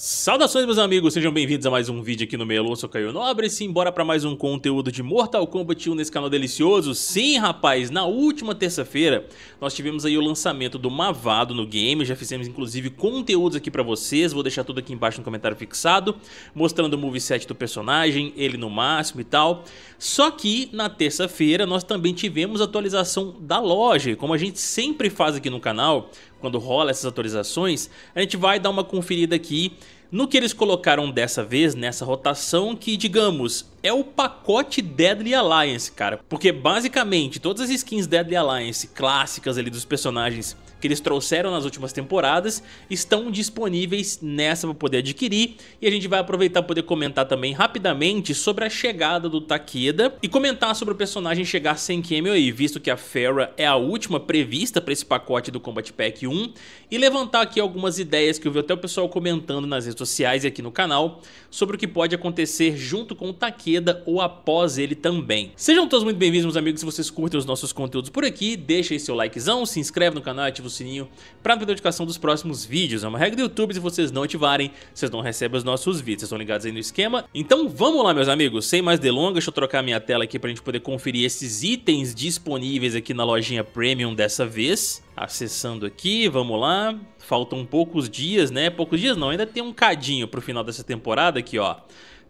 Saudações meus amigos, sejam bem-vindos a mais um vídeo aqui no Melon, sou Caio Nobre e embora para mais um conteúdo de Mortal Kombat 1 nesse canal delicioso. Sim, rapaz, na última terça-feira nós tivemos aí o lançamento do Mavado no game, já fizemos inclusive conteúdos aqui para vocês, vou deixar tudo aqui embaixo no comentário fixado, mostrando o moveset do personagem, ele no máximo e tal. Só que na terça-feira nós também tivemos atualização da loja, como a gente sempre faz aqui no canal, quando rola essas atualizações, a gente vai dar uma conferida aqui no que eles colocaram dessa vez nessa rotação que, digamos, é o pacote Deadly Alliance, cara. Porque basicamente todas as skins Deadly Alliance clássicas ali dos personagens que eles trouxeram nas últimas temporadas estão disponíveis nessa para poder adquirir e a gente vai aproveitar para poder comentar também rapidamente sobre a chegada do Takeda e comentar sobre o personagem chegar sem cameo aí, visto que a Farah é a última prevista para esse pacote do Combat Pack 1 e levantar aqui algumas ideias que eu vi até o pessoal comentando nas redes sociais e aqui no canal sobre o que pode acontecer junto com o Takeda ou após ele também. Sejam todos muito bem-vindos, meus amigos, se vocês curtem os nossos conteúdos por aqui, deixa aí seu likezão, se inscreve no canal e ativa do sininho para a notificação dos próximos vídeos. É uma regra do YouTube, se vocês não ativarem, vocês não recebem os nossos vídeos. Vocês estão ligados aí no esquema? Então vamos lá, meus amigos. Sem mais delongas, deixa eu trocar minha tela aqui para a gente poder conferir esses itens disponíveis aqui na lojinha Premium dessa vez. Acessando aqui, vamos lá. Faltam poucos dias, né? Poucos dias não, ainda tem um cadinho pro final dessa temporada aqui, ó.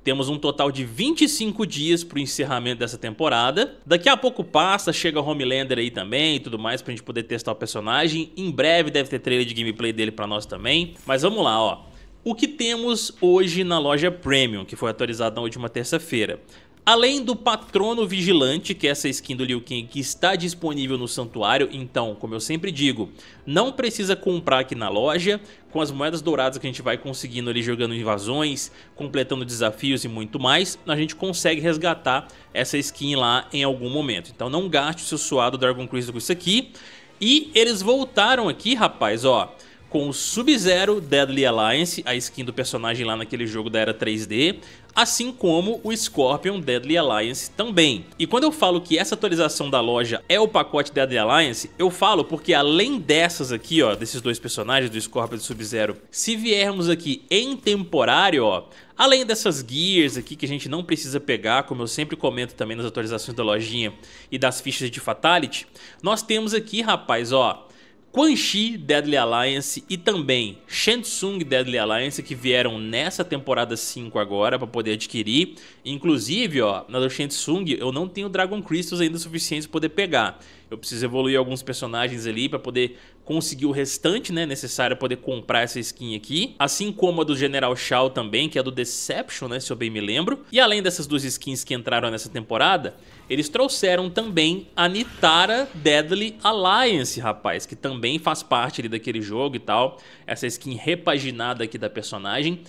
Temos um total de 25 dias para o encerramento dessa temporada. Daqui a pouco passa, chega o Homelander aí também e tudo mais para a gente poder testar o personagem. Em breve deve ter trailer de gameplay dele para nós também. Mas vamos lá, ó. O que temos hoje na loja Premium, que foi atualizada na última terça-feira? Além do Patrono Vigilante, que é essa skin do Liu Kang que está disponível no santuário, então, como eu sempre digo, não precisa comprar aqui na loja, com as moedas douradas que a gente vai conseguindo ali jogando invasões, completando desafios e muito mais, a gente consegue resgatar essa skin lá em algum momento. Então não gaste o seu suado Dragon Crystal com isso aqui. E eles voltaram aqui, rapaz, ó com o Sub-Zero Deadly Alliance, a skin do personagem lá naquele jogo da era 3D, assim como o Scorpion Deadly Alliance também. E quando eu falo que essa atualização da loja é o pacote Deadly Alliance, eu falo porque além dessas aqui, ó, desses dois personagens, do Scorpion e do Sub-Zero, se viermos aqui em temporário, ó, além dessas gears aqui que a gente não precisa pegar, como eu sempre comento também nas atualizações da lojinha e das fichas de Fatality, nós temos aqui, rapaz, ó, Quan Chi Deadly Alliance e também Shensung Deadly Alliance que vieram nessa temporada 5 agora para poder adquirir. Inclusive, ó, na do Shensung eu não tenho Dragon Crystals ainda suficiente para poder pegar eu preciso evoluir alguns personagens ali para poder conseguir o restante, né, necessário para poder comprar essa skin aqui. Assim como a do General Shao também, que é do Deception, né, se eu bem me lembro. E além dessas duas skins que entraram nessa temporada, eles trouxeram também a Nitara Deadly Alliance, rapaz, que também faz parte ali daquele jogo e tal. Essa skin repaginada aqui da personagem.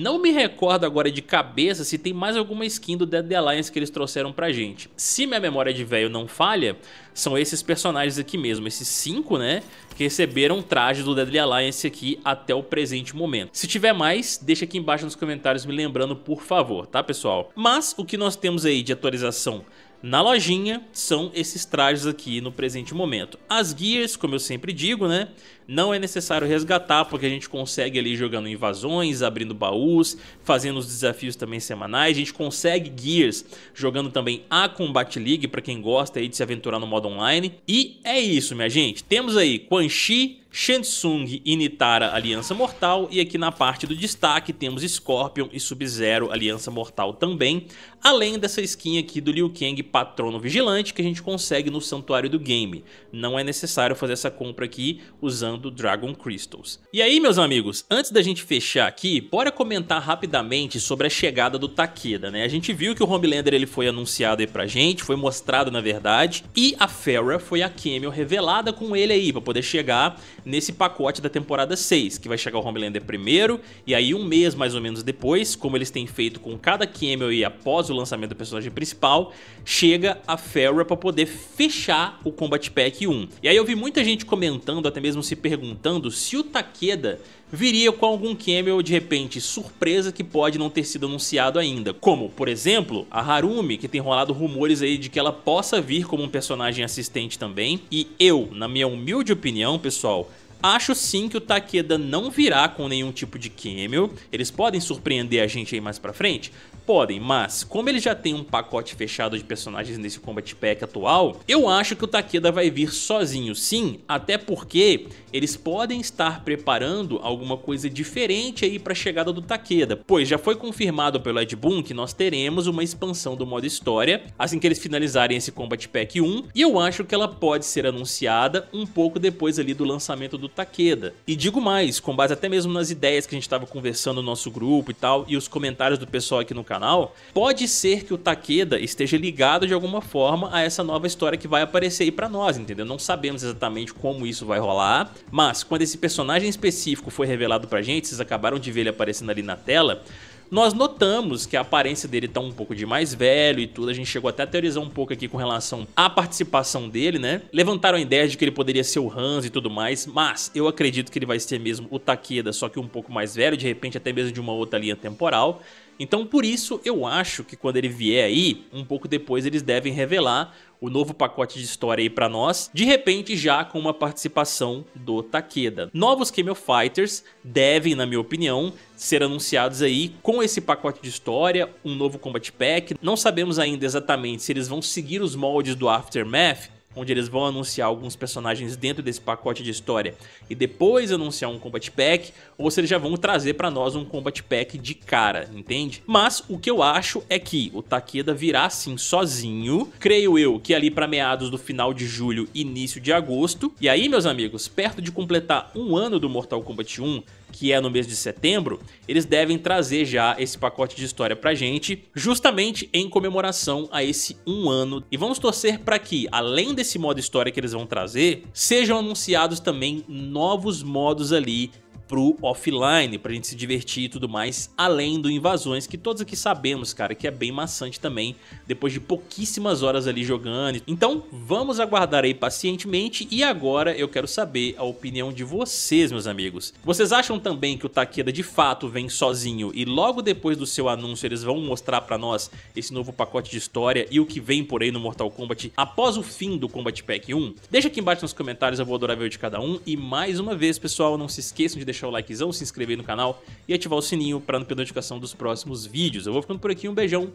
Não me recordo agora de cabeça se tem mais alguma skin do Dead Alliance que eles trouxeram pra gente. Se minha memória de velho não falha, são esses personagens aqui mesmo, esses cinco, né, que receberam traje do Deadly Alliance aqui até o presente momento. Se tiver mais, deixa aqui embaixo nos comentários me lembrando, por favor, tá, pessoal? Mas o que nós temos aí de atualização na lojinha são esses trajes aqui no presente momento. As gears, como eu sempre digo, né? Não é necessário resgatar porque a gente consegue ali jogando invasões, abrindo baús, fazendo os desafios também semanais. A gente consegue gears jogando também a Combat League para quem gosta aí de se aventurar no modo online. E é isso, minha gente. Temos aí Quan Chi, Shensung, e Nitara Aliança Mortal e aqui na parte do destaque temos Scorpion e Sub-Zero Aliança Mortal também, além dessa skin aqui do Liu Kang Patrono Vigilante que a gente consegue no Santuário do Game. Não é necessário fazer essa compra aqui usando Dragon Crystals. E aí meus amigos, antes da gente fechar aqui, bora comentar rapidamente sobre a chegada do Takeda, né? A gente viu que o Homelander ele foi anunciado aí pra gente, foi mostrado na verdade, e a Farah foi a cameo revelada com ele aí pra poder chegar nesse pacote da temporada 6, que vai chegar o Homelander primeiro, e aí um mês mais ou menos depois, como eles têm feito com cada Camel e após o lançamento do personagem principal, chega a Farrah para poder fechar o Combat Pack 1. E aí eu vi muita gente comentando, até mesmo se perguntando, se o Takeda viria com algum Camel de repente surpresa que pode não ter sido anunciado ainda, como, por exemplo, a Harumi, que tem rolado rumores aí de que ela possa vir como um personagem assistente também, e eu, na minha humilde opinião, pessoal, Acho sim que o Takeda não virá com nenhum tipo de cameo, eles podem surpreender a gente aí mais pra frente? Podem, mas como ele já tem um pacote fechado de personagens nesse Combat Pack atual, eu acho que o Takeda vai vir sozinho sim, até porque eles podem estar preparando alguma coisa diferente aí pra chegada do Takeda, pois já foi confirmado pelo Ed Boon que nós teremos uma expansão do modo história assim que eles finalizarem esse Combat Pack 1, e eu acho que ela pode ser anunciada um pouco depois ali do lançamento do do Takeda. E digo mais, com base até mesmo nas ideias que a gente estava conversando no nosso grupo e tal, e os comentários do pessoal aqui no canal, pode ser que o Takeda esteja ligado de alguma forma a essa nova história que vai aparecer aí pra nós, entendeu? Não sabemos exatamente como isso vai rolar, mas quando esse personagem específico foi revelado pra gente, vocês acabaram de ver ele aparecendo ali na tela, nós notamos que a aparência dele tá um pouco de mais velho e tudo. A gente chegou até a teorizar um pouco aqui com relação à participação dele, né? Levantaram a ideia de que ele poderia ser o Hans e tudo mais, mas eu acredito que ele vai ser mesmo o Takeda, só que um pouco mais velho, de repente até mesmo de uma outra linha temporal. Então por isso eu acho que quando ele vier aí, um pouco depois eles devem revelar o novo pacote de história aí pra nós, de repente já com uma participação do Takeda. Novos Camel Fighters devem, na minha opinião, ser anunciados aí com esse pacote de história, um novo Combat Pack, não sabemos ainda exatamente se eles vão seguir os moldes do Aftermath, onde eles vão anunciar alguns personagens dentro desse pacote de história e depois anunciar um Combat Pack, ou se eles já vão trazer para nós um Combat Pack de cara, entende? Mas o que eu acho é que o Takeda virá assim sozinho, creio eu que ali para meados do final de julho, início de agosto, e aí meus amigos, perto de completar um ano do Mortal Kombat 1, que é no mês de setembro, eles devem trazer já esse pacote de história pra gente, justamente em comemoração a esse um ano. E vamos torcer para que, além desse modo história que eles vão trazer, sejam anunciados também novos modos ali pro offline, pra gente se divertir e tudo mais, além do Invasões, que todos aqui sabemos, cara, que é bem maçante também, depois de pouquíssimas horas ali jogando. Então, vamos aguardar aí pacientemente e agora eu quero saber a opinião de vocês, meus amigos. Vocês acham também que o Takeda de fato vem sozinho e logo depois do seu anúncio eles vão mostrar pra nós esse novo pacote de história e o que vem por aí no Mortal Kombat após o fim do Combat Pack 1? Deixa aqui embaixo nos comentários, eu vou adorar ver o de cada um e mais uma vez, pessoal, não se esqueçam de deixar deixar o likezão, se inscrever no canal e ativar o sininho para não perder notificação dos próximos vídeos. Eu vou ficando por aqui, um beijão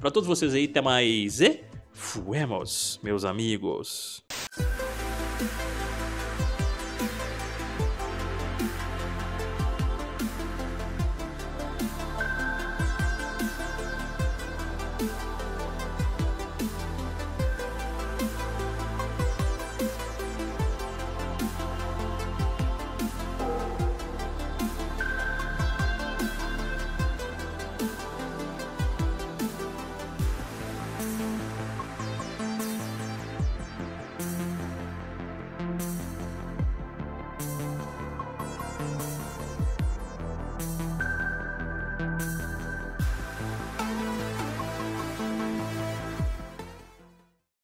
para todos vocês aí, até mais e fuemos, meus amigos.